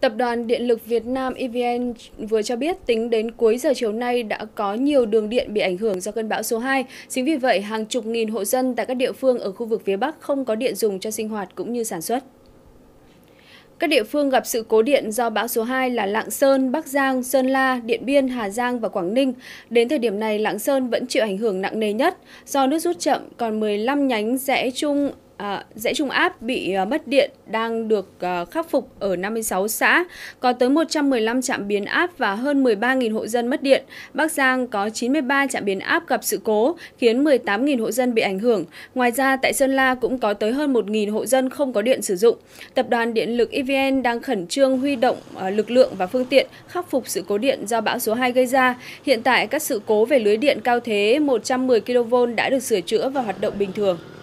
Tập đoàn Điện lực Việt Nam EVN vừa cho biết tính đến cuối giờ chiều nay đã có nhiều đường điện bị ảnh hưởng do cơn bão số 2. Chính vì vậy, hàng chục nghìn hộ dân tại các địa phương ở khu vực phía Bắc không có điện dùng cho sinh hoạt cũng như sản xuất. Các địa phương gặp sự cố điện do bão số 2 là Lạng Sơn, Bắc Giang, Sơn La, Điện Biên, Hà Giang và Quảng Ninh. Đến thời điểm này, Lạng Sơn vẫn chịu ảnh hưởng nặng nề nhất do nước rút chậm, còn 15 nhánh rẽ chung À, dãy trung áp bị à, mất điện đang được à, khắc phục ở 56 xã, có tới 115 trạm biến áp và hơn 13.000 hộ dân mất điện. Bắc Giang có 93 trạm biến áp gặp sự cố, khiến 18.000 hộ dân bị ảnh hưởng. Ngoài ra, tại Sơn La cũng có tới hơn 1.000 hộ dân không có điện sử dụng. Tập đoàn Điện lực EVN đang khẩn trương huy động à, lực lượng và phương tiện khắc phục sự cố điện do bão số 2 gây ra. Hiện tại, các sự cố về lưới điện cao thế 110 kV đã được sửa chữa và hoạt động bình thường.